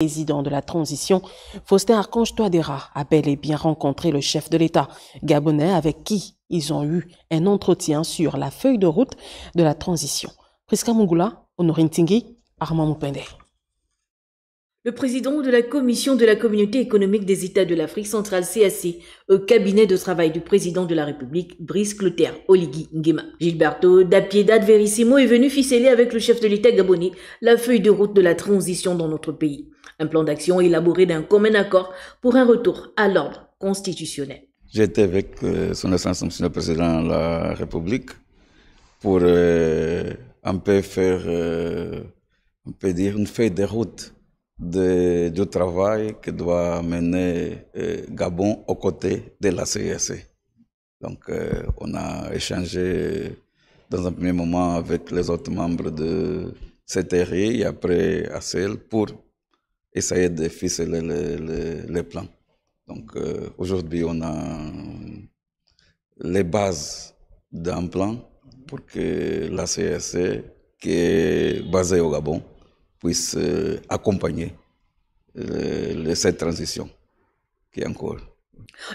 Président de la transition, Faustin Archange Toadera a bel et bien rencontré le chef de l'État gabonais avec qui ils ont eu un entretien sur la feuille de route de la transition. Priska Mungula, Honorine Armand Mupende. Le président de la Commission de la Communauté économique des États de l'Afrique centrale CAC, au cabinet de travail du président de la République, Brice Clotaire Oligui Nguema. Gilberto da Verissimo est venu ficeler avec le chef de l'État gabonais la feuille de route de la transition dans notre pays. Un plan d'action élaboré d'un commun accord pour un retour à l'ordre constitutionnel. J'étais avec euh, son Excellence, Monsieur le Président de la République, pour euh, un peu faire, euh, on peut dire, une feuille de route de, du travail que doit mener euh, Gabon aux côtés de la CESC. E. Donc, euh, on a échangé euh, dans un premier moment avec les autres membres de CTRI et après à ACL pour essayer de ficeler les plans. Donc, aujourd'hui, on a les bases d'un plan pour que la CESC, e, qui est basée au Gabon, puisse euh, accompagner euh, cette transition qui est encore.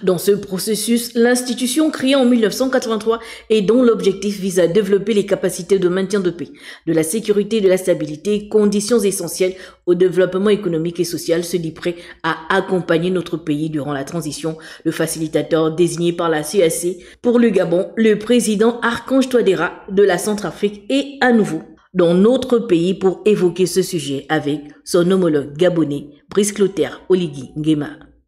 Dans ce processus, l'institution créée en 1983 et dont l'objectif vise à développer les capacités de maintien de paix, de la sécurité et de la stabilité, conditions essentielles au développement économique et social, se dit prêt à accompagner notre pays durant la transition. Le facilitateur désigné par la CAC pour le Gabon, le président Archange Toadera de la Centrafrique est à nouveau dans notre pays pour évoquer ce sujet avec son homologue gabonais Brice Clotaire Oligui Nguema.